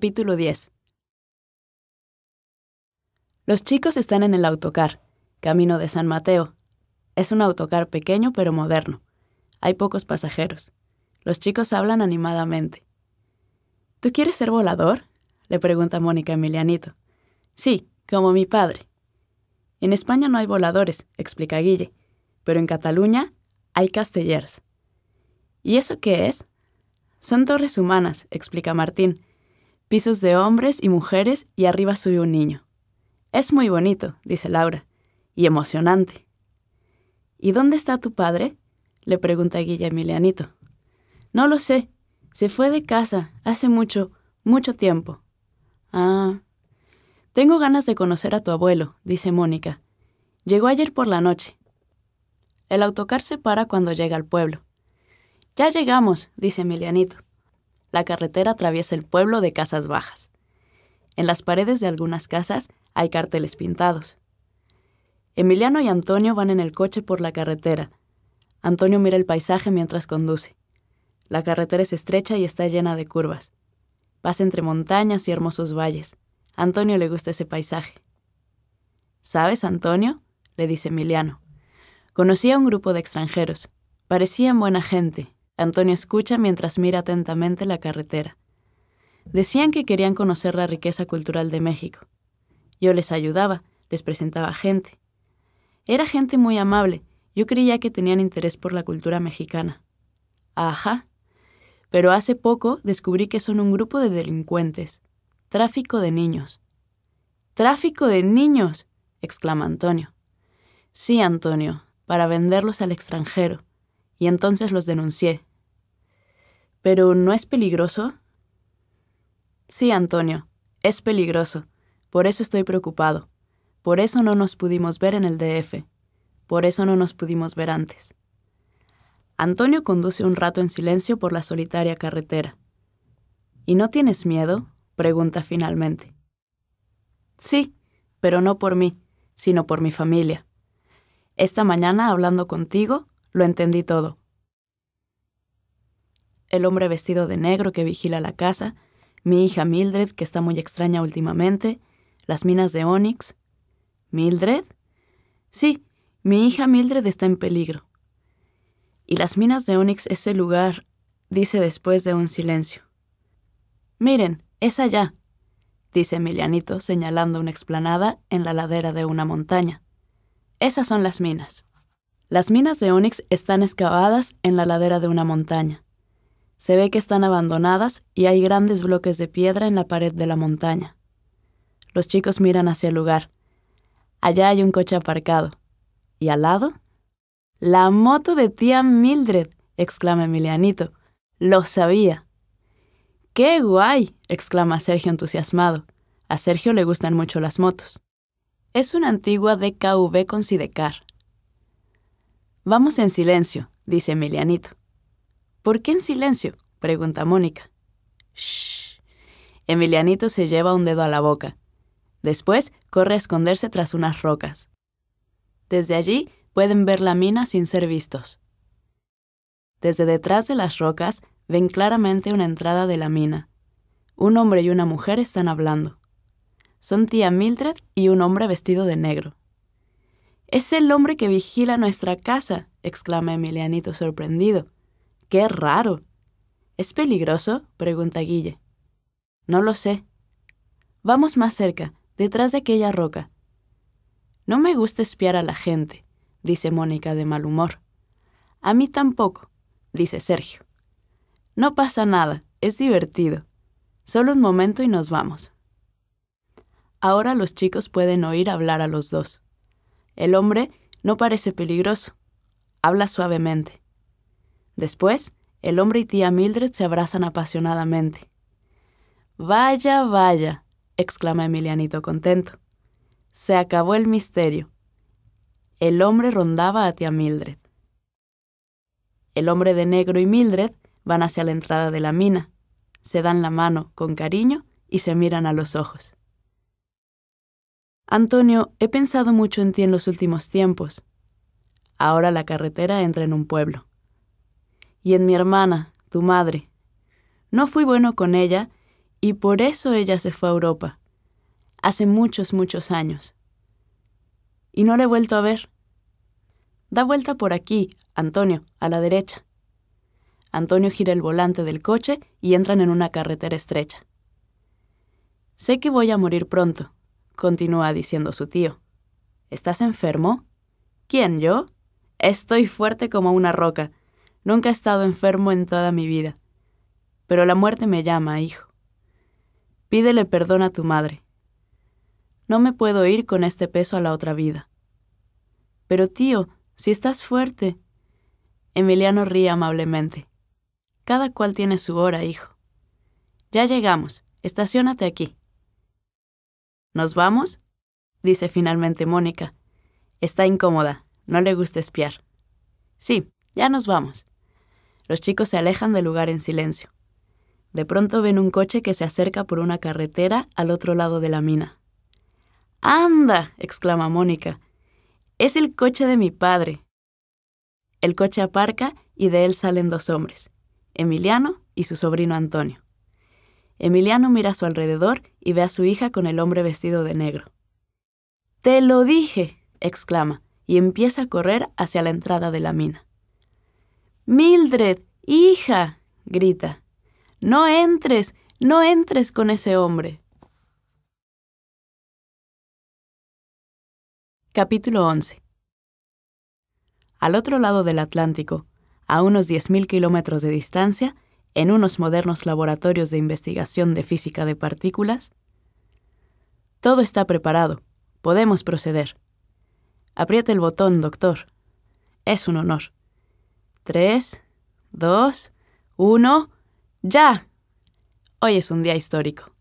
Capítulo 10 Los chicos están en el autocar, camino de San Mateo. Es un autocar pequeño pero moderno. Hay pocos pasajeros. Los chicos hablan animadamente. ¿Tú quieres ser volador? le pregunta Mónica Emilianito. Sí, como mi padre. En España no hay voladores, explica Guille, pero en Cataluña hay castellers. ¿Y eso qué es? Son torres humanas, explica Martín, pisos de hombres y mujeres y arriba sube un niño. Es muy bonito, dice Laura, y emocionante. ¿Y dónde está tu padre? le pregunta Guilla Emilianito. No lo sé. Se fue de casa hace mucho, mucho tiempo. Ah. Tengo ganas de conocer a tu abuelo, dice Mónica. Llegó ayer por la noche. El autocar se para cuando llega al pueblo. Ya llegamos, dice Emilianito la carretera atraviesa el pueblo de casas bajas. En las paredes de algunas casas hay carteles pintados. Emiliano y Antonio van en el coche por la carretera. Antonio mira el paisaje mientras conduce. La carretera es estrecha y está llena de curvas. Pasa entre montañas y hermosos valles. Antonio le gusta ese paisaje. ¿Sabes, Antonio? le dice Emiliano. Conocí a un grupo de extranjeros. Parecían buena gente, Antonio escucha mientras mira atentamente la carretera. Decían que querían conocer la riqueza cultural de México. Yo les ayudaba, les presentaba gente. Era gente muy amable, yo creía que tenían interés por la cultura mexicana. Ajá. Pero hace poco descubrí que son un grupo de delincuentes. Tráfico de niños. ¡Tráfico de niños! exclama Antonio. Sí, Antonio, para venderlos al extranjero. Y entonces los denuncié, ¿Pero no es peligroso? Sí, Antonio, es peligroso. Por eso estoy preocupado. Por eso no nos pudimos ver en el DF. Por eso no nos pudimos ver antes. Antonio conduce un rato en silencio por la solitaria carretera. ¿Y no tienes miedo? pregunta finalmente. Sí, pero no por mí, sino por mi familia. Esta mañana, hablando contigo, lo entendí todo el hombre vestido de negro que vigila la casa, mi hija Mildred, que está muy extraña últimamente, las minas de Onyx. ¿Mildred? Sí, mi hija Mildred está en peligro. Y las minas de Onyx ese lugar, dice después de un silencio. Miren, es allá, dice Emilianito señalando una explanada en la ladera de una montaña. Esas son las minas. Las minas de Onyx están excavadas en la ladera de una montaña. Se ve que están abandonadas y hay grandes bloques de piedra en la pared de la montaña. Los chicos miran hacia el lugar. Allá hay un coche aparcado. ¿Y al lado? La moto de tía Mildred, exclama Emilianito. Lo sabía. ¡Qué guay! exclama Sergio entusiasmado. A Sergio le gustan mucho las motos. Es una antigua DKV con Sidecar. Vamos en silencio, dice Emilianito. ¿Por qué en silencio? pregunta Mónica. Shh. Emilianito se lleva un dedo a la boca. Después corre a esconderse tras unas rocas. Desde allí pueden ver la mina sin ser vistos. Desde detrás de las rocas ven claramente una entrada de la mina. Un hombre y una mujer están hablando. Son tía Mildred y un hombre vestido de negro. Es el hombre que vigila nuestra casa, exclama Emilianito sorprendido. ¡Qué raro! ¿Es peligroso? pregunta Guille. No lo sé. Vamos más cerca, detrás de aquella roca. No me gusta espiar a la gente, dice Mónica de mal humor. A mí tampoco, dice Sergio. No pasa nada, es divertido. Solo un momento y nos vamos. Ahora los chicos pueden oír hablar a los dos. El hombre no parece peligroso. Habla suavemente. Después, el hombre y tía Mildred se abrazan apasionadamente. Vaya, vaya, exclama Emilianito contento. Se acabó el misterio. El hombre rondaba a tía Mildred. El hombre de negro y Mildred van hacia la entrada de la mina, se dan la mano con cariño y se miran a los ojos. Antonio, he pensado mucho en ti en los últimos tiempos. Ahora la carretera entra en un pueblo y en mi hermana, tu madre. No fui bueno con ella y por eso ella se fue a Europa, hace muchos, muchos años. Y no la he vuelto a ver. Da vuelta por aquí, Antonio, a la derecha. Antonio gira el volante del coche y entran en una carretera estrecha. Sé que voy a morir pronto, continúa diciendo su tío. ¿Estás enfermo? ¿Quién, yo? Estoy fuerte como una roca. Nunca he estado enfermo en toda mi vida, pero la muerte me llama, hijo. Pídele perdón a tu madre. No me puedo ir con este peso a la otra vida. Pero tío, si estás fuerte. Emiliano ríe amablemente. Cada cual tiene su hora, hijo. Ya llegamos. Estaciónate aquí. ¿Nos vamos? dice finalmente Mónica. Está incómoda. No le gusta espiar. Sí, ya nos vamos. Los chicos se alejan del lugar en silencio. De pronto ven un coche que se acerca por una carretera al otro lado de la mina. ¡Anda! exclama Mónica. Es el coche de mi padre. El coche aparca y de él salen dos hombres, Emiliano y su sobrino Antonio. Emiliano mira a su alrededor y ve a su hija con el hombre vestido de negro. Te lo dije, exclama, y empieza a correr hacia la entrada de la mina. Mildred, hija, grita. No entres, no entres con ese hombre. Capítulo 11. Al otro lado del Atlántico, a unos 10.000 kilómetros de distancia, en unos modernos laboratorios de investigación de física de partículas, todo está preparado. Podemos proceder. Apriete el botón, doctor. Es un honor. 3, 2, 1, ya. Hoy es un día histórico.